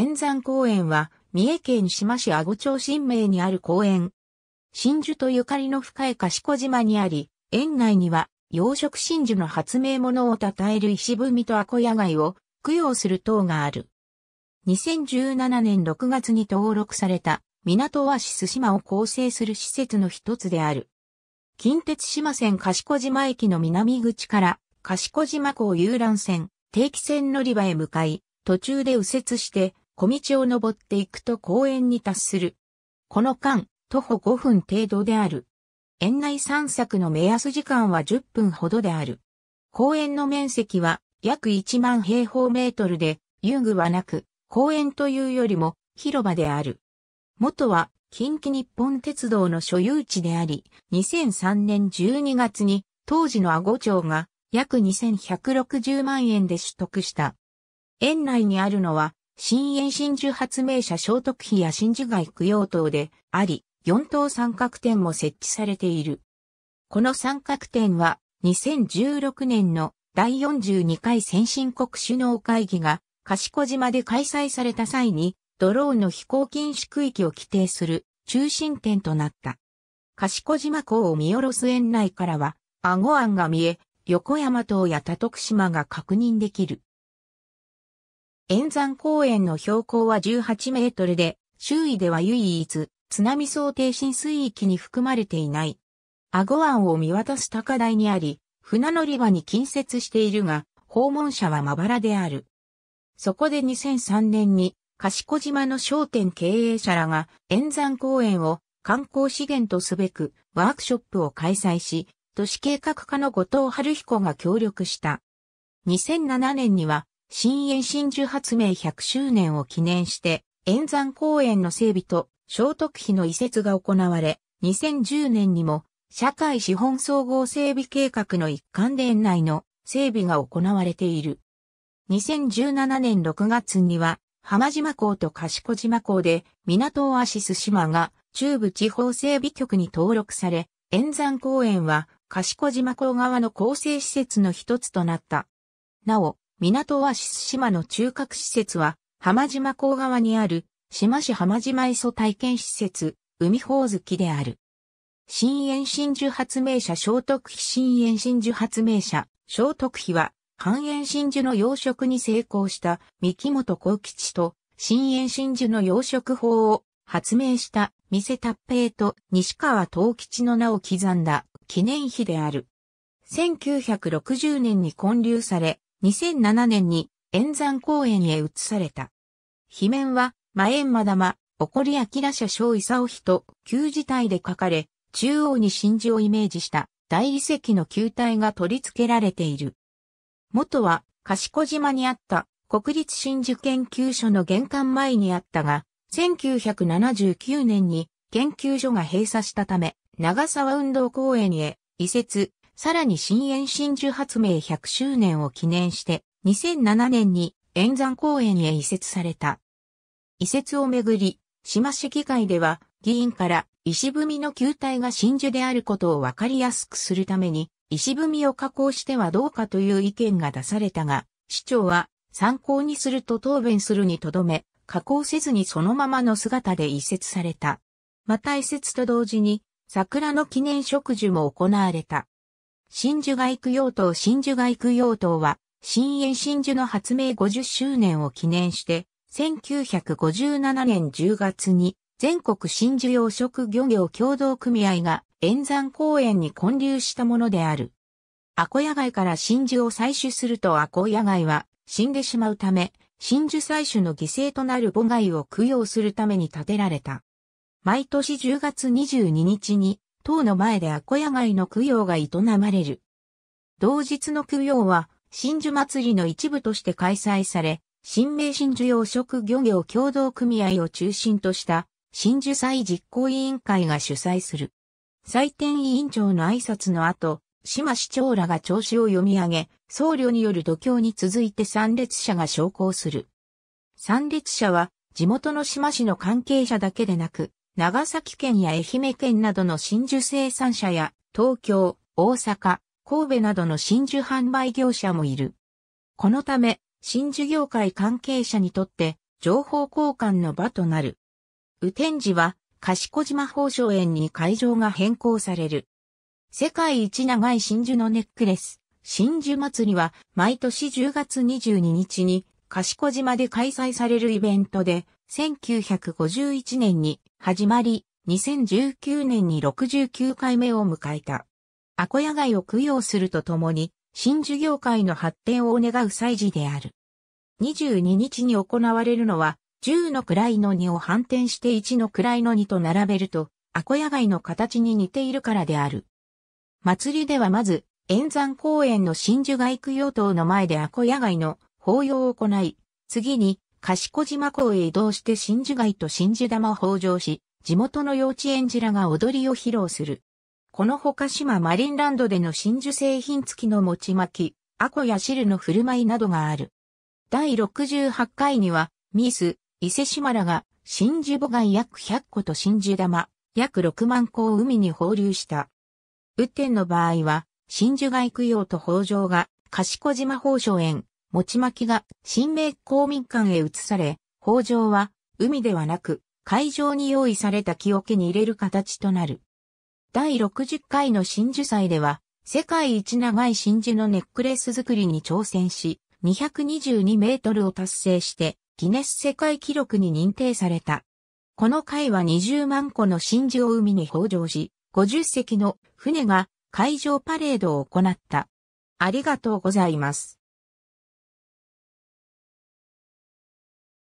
円山公園は、三重県志摩市阿児町新名にある公園。真珠とゆかりの深い賢島にあり、園内には、養殖真珠の発明物を称える石踏みとアコヤ貝を供養する塔がある。2017年6月に登録された港オアシス島を構成する施設の一つである。近鉄島線賢島駅の南口から賢島港遊覧船定期船乗り場へ向かい、途中で右折して小道を登っていくと公園に達する。この間、徒歩5分程度である。園内散策の目安時間は10分ほどである。公園の面積は約1万平方メートルで、遊具はなく、公園というよりも広場である。元は近畿日本鉄道の所有地であり、2003年12月に当時の阿護町が約2160万円で取得した。園内にあるのは新延真珠発明者聖徳碑や新珠街供養塔であり、4等三角点も設置されている。この三角点は2016年の第42回先進国首脳会議が賢島で開催された際にドローンの飛行禁止区域を規定する中心点となった。賢島港を見下ろす園内からは、アゴ湾が見え、横山島や多徳島が確認できる。円山公園の標高は18メートルで、周囲では唯一、津波想定浸水域に含まれていない。阿護湾を見渡す高台にあり、船乗り場に近接しているが、訪問者はまばらである。そこで2003年に、賢島の商店経営者らが、円山公園を観光資源とすべく、ワークショップを開催し、都市計画家の後藤春彦が協力した。2007年には、新延伸珠発明100周年を記念して、円山公園の整備と聖徳碑の移設が行われ、2010年にも社会資本総合整備計画の一環で園内の整備が行われている。2017年6月には、浜島港と賢島港で港オアシス島が中部地方整備局に登録され、円山公園は賢島港側の構成施設の一つとなった。なお、港は島の中核施設は、浜島港側にある、島市浜島磯体験施設、海宝月である。新延新樹発明者聖徳妃新延新樹発明者、聖徳妃は、半延真珠の養殖に成功した三木本幸吉と、新延真珠の養殖法を発明した三瀬達平と西川東吉の名を刻んだ記念碑である。1960年に建立され、2007年に円山公園へ移された。碑面は、魔円魔玉、起こり明社小勲碑と旧字体で書かれ、中央に真珠をイメージした大理石の球体が取り付けられている。元は、賢島にあった国立真珠研究所の玄関前にあったが、1979年に研究所が閉鎖したため、長沢運動公園へ移設、さらに新延真珠発明100周年を記念して、2007年に円山公園へ移設された。移設をめぐり、島市議会では、議員から石踏みの球体が真珠であることをわかりやすくするために、石踏みを加工してはどうかという意見が出されたが、市長は参考にすると答弁するにとどめ、加工せずにそのままの姿で移設された。また移設と同時に、桜の記念植樹も行われた。真珠外区用途真珠外区用途は、新園真珠の発明50周年を記念して、1957年10月に、全国真珠養殖漁業協同組合が、円山公園に建立したものである。アコヤ貝から真珠を採取するとアコヤ貝は死んでしまうため、真珠採取の犠牲となる母貝を供養するために建てられた。毎年10月22日に塔の前でアコヤ街の供養が営まれる。同日の供養は、真珠祭りの一部として開催され、新名真珠養殖漁業協同組合を中心とした真珠祭実行委員会が主催する。祭典委員長の挨拶の後、島市長らが調子を読み上げ、僧侶による度胸に続いて参列者が昇降する。参列者は地元の島市の関係者だけでなく、長崎県や愛媛県などの真珠生産者や、東京、大阪、神戸などの真珠販売業者もいる。このため、真珠業界関係者にとって、情報交換の場となる。雨天時は、賢島宝生園に会場が変更される。世界一長い真珠のネックレス、真珠祭りは、毎年10月22日に、賢島で開催されるイベントで、1951年に始まり、2019年に69回目を迎えた。アコヤ街を供養するとともに、真珠業界の発展を願う祭事である。22日に行われるのは、10の位の2を反転して1の位の2と並べると、アコヤ街の形に似ているからである。祭りではまず、円山公園の真珠街供養塔の前でアコヤ街の法要を行い、次に賢島港へ移動して真珠街と真珠玉を北上し、地元の幼稚園児らが踊りを披露する。このほか島マリンランドでの真珠製品付きの餅巻き、アコや汁の振る舞いなどがある。第68回には、ミス、伊勢島らが、真珠母貝約100個と真珠玉、約6万個を海に放流した。雨天の場合は、真珠貝供養と北上が、賢島宝生園、持ち巻きが新名公民館へ移され、北条は海ではなく海上に用意された木桶に入れる形となる。第60回の真珠祭では、世界一長い真珠のネックレス作りに挑戦し、222メートルを達成して、ギネス世界記録に認定された。この回は20万個の真珠を海に北上し、50隻の船が海上パレードを行った。ありがとうございます。